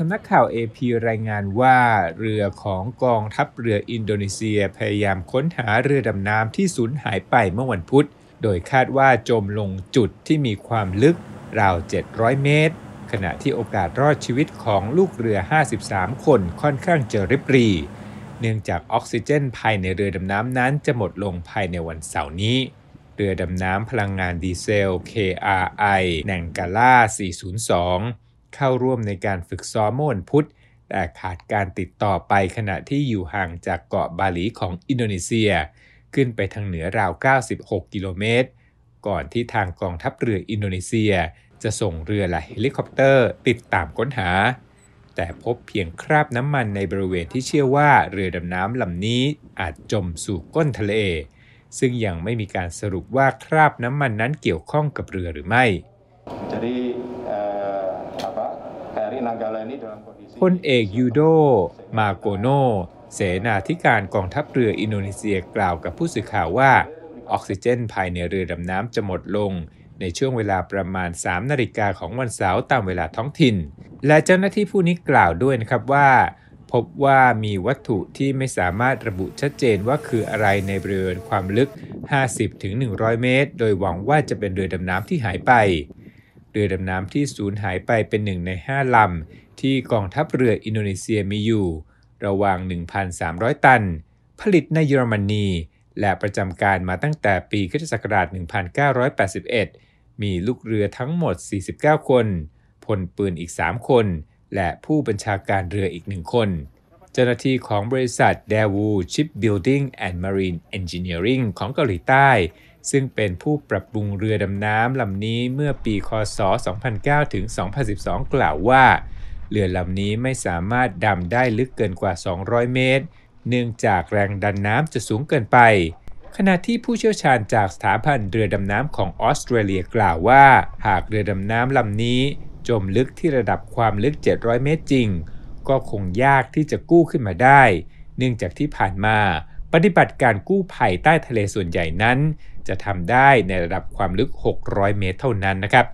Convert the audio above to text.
สำนักข่าว AP รายงานว่าเรือของกองทัพเรืออินโดนีเซียพยายามค้นหาเรือดำน้ำที่สูญหายไปเมื่อวันพุธโดยคาดว่าจมลงจุดที่มีความลึกราว 700 เมตร ขณะที่โอกาสรอดชีวิตของลูกเรือ 53 คนค่อนข้างจะริบรี เนื่องจากออกซิเจน ภายในเรือดำน้ำนั้นจะหมดลงภายในวันเสาร์นี้ เรือดำน้ำพลังงานดีเซล KRI แนงกาล่า402เข้าร่วมในการฝึกซ้อมเมื่อวันพุธแต่ขาดการติดต่อไปขณะที่อยู่ห่างจากเกาะบาหลีของอินโดนีเซีย ขึ้นไปทางเหนือราว 96 กิโลเมตร ก่อนที่ทางกองทัพเรืออินโดนีเซียจะส่งเรือและเฮลิคอปเตอร์ติดตามค้นหา แต่พบเพียงคราบน้ำมันในบริเวณที่เชื่อว่าเรือดำน้ำลำนี้อาจจมสู่ก้นทะเล ซึ่งยังไม่มีการสรุปว่าคราบน้ำมันนั้นเกี่ยวข้องกับเรือหรือไม่ได้เพลเอกยูโด มาโกโน เสนาธิการกองทัพเรืออินโดนีเซียกล่าวกับผู้สื่อข่าวว่า ออกซิเจนภายในเรือดำน้ำจะหมดลงในช่วงเวลาประมาณ 3 นาฬิกาของวันเสาร์ตามเวลาท้องถิ่น และเจ้าหน้าที่ผู้นี้กล่าวด้วยนะครับว่า พบว่ามีวัตถุที่ไม่สามารถระบุชัดเจนว่าคืออะไรในบริเวณความลึก 50-100 เมตร โดยหวังว่าจะเป็นเรือดำน้ำที่หายไปเรือดำน้ำที่สูญหายไปเป็นหนึ่งใน 5 ลำ ที่กองทัพเรืออินโดนีเซียมีอยู่ ระวาง 1,300 ตัน ผลิตในเยอรมนี และประจำการมาตั้งแต่ปีคศ1981 มีลูกเรือทั้งหมด 49 คน พลปืนอีก 3 คน และผู้บัญชาการเรืออีกหนึ่งคน เจ้าหน้าที่ของบริษัท d a w o o Shipbuilding and Marine Engineering ของเกาหลีใต้ซึ่งเป็นผู้ปรับปรุงเรือดำน้ำลำนี้เมื่อปีคศ 2009ถึง2012 กล่าวว่าเรือลำนี้ไม่สามารถดำได้ลึกเกินกว่า 200 เมตร เนื่องจากแรงดันน้ำจะสูงเกินไป ขณะที่ผู้เชี่ยวชาญจากสถาบันเรือดำน้ำของออสเตรเลียกล่าวว่า หากเรือดำน้ำลำนี้จมลึกที่ระดับความลึก 700 เมตรจริง ก็คงยากที่จะกู้ขึ้นมาได้ เนื่องจากที่ผ่านมาปฏิบัติการกู้ภัยใต้ทะเลส่วนใหญ่นั้นจะทำได้ในระดับความลึก 600 เมตรเท่านั้นนะครับ